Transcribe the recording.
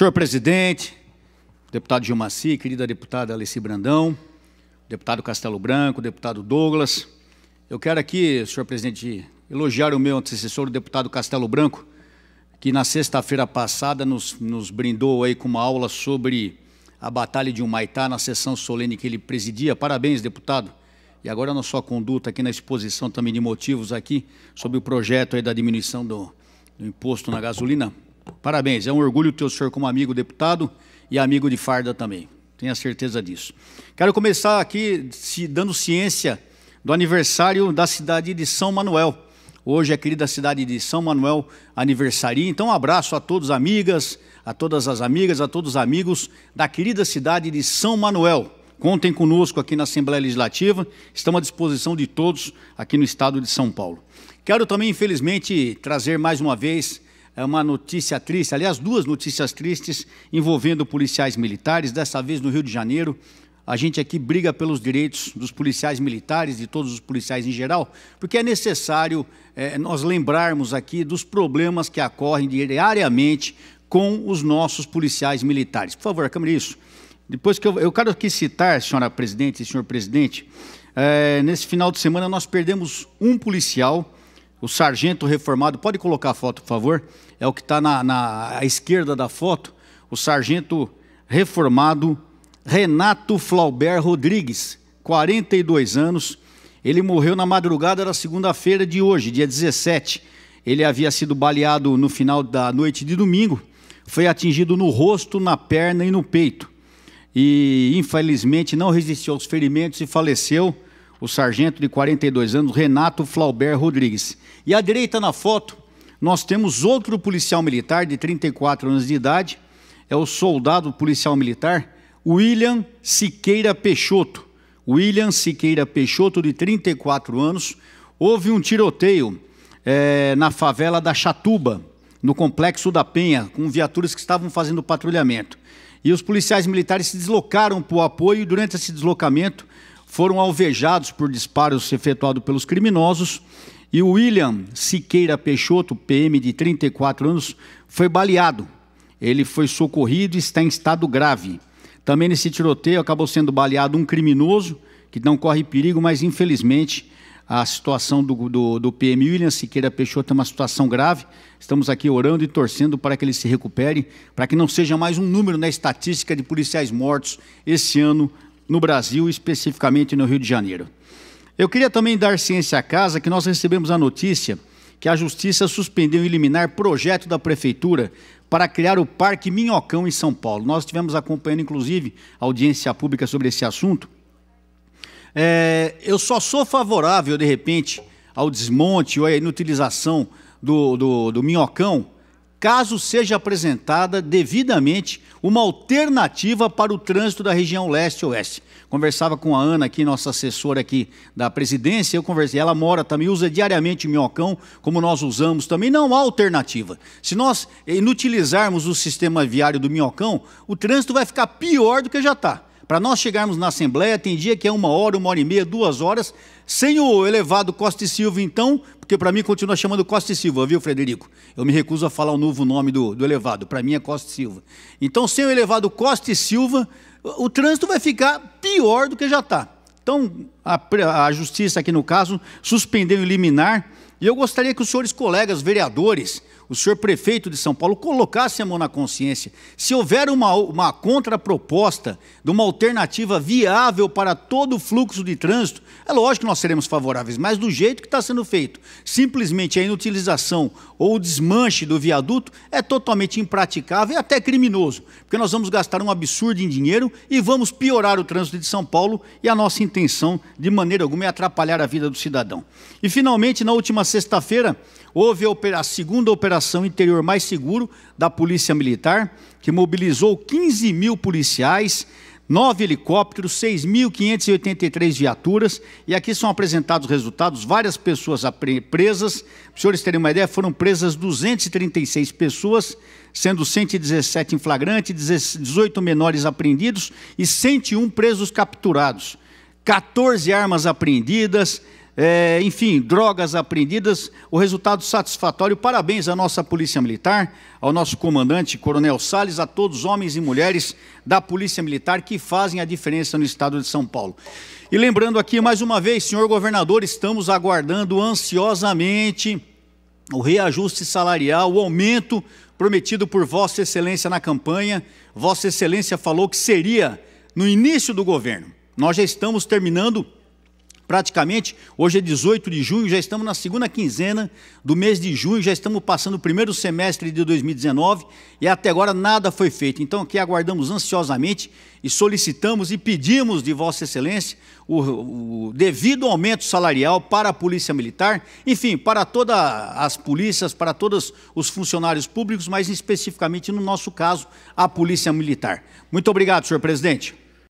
Senhor presidente, deputado Gilmaci, querida deputada Alessi Brandão, deputado Castelo Branco, deputado Douglas. Eu quero aqui, senhor presidente, elogiar o meu antecessor, o deputado Castelo Branco, que na sexta-feira passada nos, nos brindou aí com uma aula sobre a Batalha de Humaitá, na sessão solene que ele presidia. Parabéns, deputado. E agora na sua conduta aqui na exposição também de motivos aqui sobre o projeto aí da diminuição do, do imposto na gasolina. Parabéns, é um orgulho ter o senhor como amigo deputado e amigo de farda também. Tenho a certeza disso. Quero começar aqui se dando ciência do aniversário da cidade de São Manuel. Hoje é querida cidade de São Manuel aniversaria. Então, um abraço a todos amigas, a todas as amigas, a todos os amigos da querida cidade de São Manuel. Contem conosco aqui na Assembleia Legislativa. Estamos à disposição de todos aqui no estado de São Paulo. Quero também, infelizmente, trazer mais uma vez é uma notícia triste, aliás, duas notícias tristes envolvendo policiais militares, dessa vez no Rio de Janeiro. A gente aqui briga pelos direitos dos policiais militares, de todos os policiais em geral, porque é necessário é, nós lembrarmos aqui dos problemas que ocorrem diariamente com os nossos policiais militares. Por favor, câmera, isso. Depois que eu, eu quero aqui citar, senhora presidente e senhor presidente, é, nesse final de semana nós perdemos um policial o sargento reformado, pode colocar a foto, por favor? É o que está na, na à esquerda da foto, o sargento reformado Renato Flaubert Rodrigues, 42 anos. Ele morreu na madrugada da segunda-feira de hoje, dia 17. Ele havia sido baleado no final da noite de domingo, foi atingido no rosto, na perna e no peito. E infelizmente não resistiu aos ferimentos e faleceu o sargento de 42 anos, Renato Flaubert Rodrigues. E à direita na foto, nós temos outro policial militar de 34 anos de idade, é o soldado policial militar William Siqueira Peixoto. William Siqueira Peixoto, de 34 anos. Houve um tiroteio é, na favela da Chatuba, no Complexo da Penha, com viaturas que estavam fazendo patrulhamento. E os policiais militares se deslocaram para o apoio e, durante esse deslocamento, foram alvejados por disparos efetuados pelos criminosos e o William Siqueira Peixoto, PM de 34 anos, foi baleado. Ele foi socorrido e está em estado grave. Também nesse tiroteio acabou sendo baleado um criminoso, que não corre perigo, mas infelizmente a situação do, do, do PM William Siqueira Peixoto é uma situação grave. Estamos aqui orando e torcendo para que ele se recupere, para que não seja mais um número na estatística de policiais mortos esse ano no Brasil, especificamente no Rio de Janeiro. Eu queria também dar ciência à casa que nós recebemos a notícia que a Justiça suspendeu e liminar projeto da Prefeitura para criar o Parque Minhocão em São Paulo. Nós estivemos acompanhando, inclusive, a audiência pública sobre esse assunto. É, eu só sou favorável, de repente, ao desmonte ou à inutilização do, do, do minhocão caso seja apresentada devidamente uma alternativa para o trânsito da região leste-oeste. Conversava com a Ana aqui, nossa assessora aqui da presidência, eu conversei, ela mora também, usa diariamente o minhocão, como nós usamos também, não há alternativa. Se nós inutilizarmos o sistema viário do minhocão, o trânsito vai ficar pior do que já está. Para nós chegarmos na Assembleia, tem dia que é uma hora, uma hora e meia, duas horas, sem o elevado Costa e Silva, então, porque para mim continua chamando Costa e Silva, viu, Frederico? Eu me recuso a falar o novo nome do, do elevado. Para mim é Costa e Silva. Então, sem o elevado Costa e Silva, o, o trânsito vai ficar pior do que já está. Então, a, a justiça aqui no caso suspendeu o liminar. E eu gostaria que os senhores colegas vereadores o senhor prefeito de São Paulo colocasse a mão na consciência, se houver uma, uma contraproposta de uma alternativa viável para todo o fluxo de trânsito, é lógico que nós seremos favoráveis, mas do jeito que está sendo feito, simplesmente a inutilização ou o desmanche do viaduto é totalmente impraticável e até criminoso, porque nós vamos gastar um absurdo em dinheiro e vamos piorar o trânsito de São Paulo e a nossa intenção de maneira alguma é atrapalhar a vida do cidadão. E finalmente, na última sexta-feira, houve a, a segunda operação operação interior mais seguro da Polícia Militar, que mobilizou 15 mil policiais, 9 helicópteros, 6.583 viaturas. E aqui são apresentados os resultados, várias pessoas presas. Para os senhores terem uma ideia, foram presas 236 pessoas, sendo 117 em flagrante, 18 menores apreendidos e 101 presos capturados. 14 armas apreendidas, é, enfim, drogas apreendidas, o resultado satisfatório. Parabéns à nossa Polícia Militar, ao nosso comandante, Coronel Sales, a todos os homens e mulheres da Polícia Militar que fazem a diferença no estado de São Paulo. E lembrando aqui mais uma vez, senhor governador, estamos aguardando ansiosamente o reajuste salarial, o aumento prometido por Vossa Excelência na campanha. Vossa Excelência falou que seria no início do governo. Nós já estamos terminando praticamente. Hoje é 18 de junho, já estamos na segunda quinzena do mês de junho, já estamos passando o primeiro semestre de 2019 e até agora nada foi feito. Então aqui aguardamos ansiosamente e solicitamos e pedimos de Vossa Excelência o, o devido aumento salarial para a Polícia Militar, enfim, para todas as polícias, para todos os funcionários públicos, mas especificamente no nosso caso, a Polícia Militar. Muito obrigado, senhor presidente.